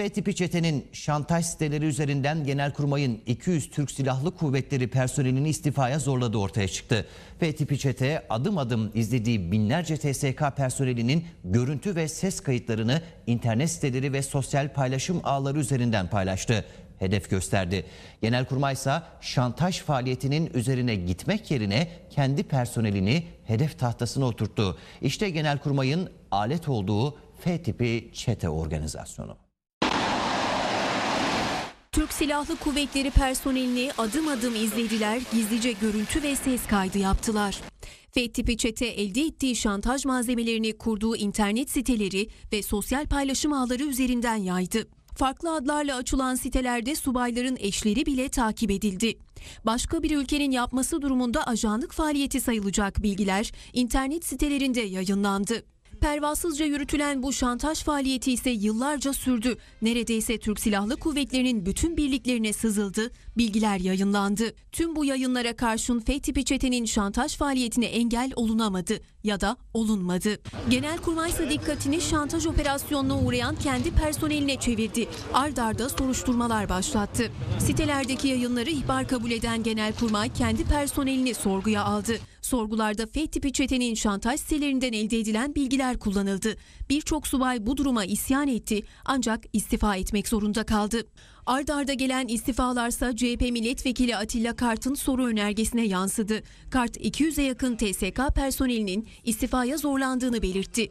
F tipi çetenin şantaj siteleri üzerinden Genelkurmay'ın 200 Türk Silahlı Kuvvetleri personelini istifaya zorladığı ortaya çıktı. F tipi çete adım adım izlediği binlerce TSK personelinin görüntü ve ses kayıtlarını internet siteleri ve sosyal paylaşım ağları üzerinden paylaştı. Hedef gösterdi. Genelkurmay ise şantaj faaliyetinin üzerine gitmek yerine kendi personelini hedef tahtasına oturttu. İşte Genelkurmay'ın alet olduğu F tipi çete organizasyonu. Türk Silahlı Kuvvetleri personelini adım adım izlediler, gizlice görüntü ve ses kaydı yaptılar. F tipi çete elde ettiği şantaj malzemelerini kurduğu internet siteleri ve sosyal paylaşım ağları üzerinden yaydı. Farklı adlarla açılan sitelerde subayların eşleri bile takip edildi. Başka bir ülkenin yapması durumunda ajanlık faaliyeti sayılacak bilgiler internet sitelerinde yayınlandı. Pervasızca yürütülen bu şantaj faaliyeti ise yıllarca sürdü. Neredeyse Türk Silahlı Kuvvetleri'nin bütün birliklerine sızıldı, bilgiler yayınlandı. Tüm bu yayınlara karşın F tipi şantaj faaliyetine engel olunamadı ya da olunmadı. Genelkurmay ise dikkatini şantaj operasyonuna uğrayan kendi personeline çevirdi. Ardarda soruşturmalar başlattı. Sitelerdeki yayınları ihbar kabul eden Genelkurmay kendi personelini sorguya aldı. Sorgularda F tipi çetenin şantaj sitelerinden elde edilen bilgiler kullanıldı. Birçok subay bu duruma isyan etti ancak istifa etmek zorunda kaldı. Ardarda arda gelen istifalarsa CHP milletvekili Atilla Kart'ın soru önergesine yansıdı. Kart 200'e yakın TSK personelinin istifaya zorlandığını belirtti.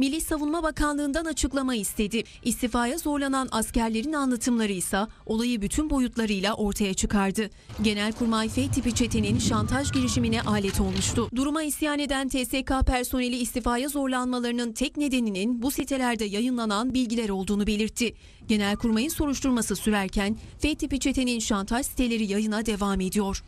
Milli Savunma Bakanlığı'ndan açıklama istedi. İstifaya zorlanan askerlerin anlatımları ise olayı bütün boyutlarıyla ortaya çıkardı. Genelkurmay F tipi çetenin şantaj girişimine alet olmuştu. Duruma isyan eden TSK personeli istifaya zorlanmalarının tek nedeninin bu sitelerde yayınlanan bilgiler olduğunu belirtti. Genelkurmay'ın soruşturması sürerken F tipi çetenin şantaj siteleri yayına devam ediyor.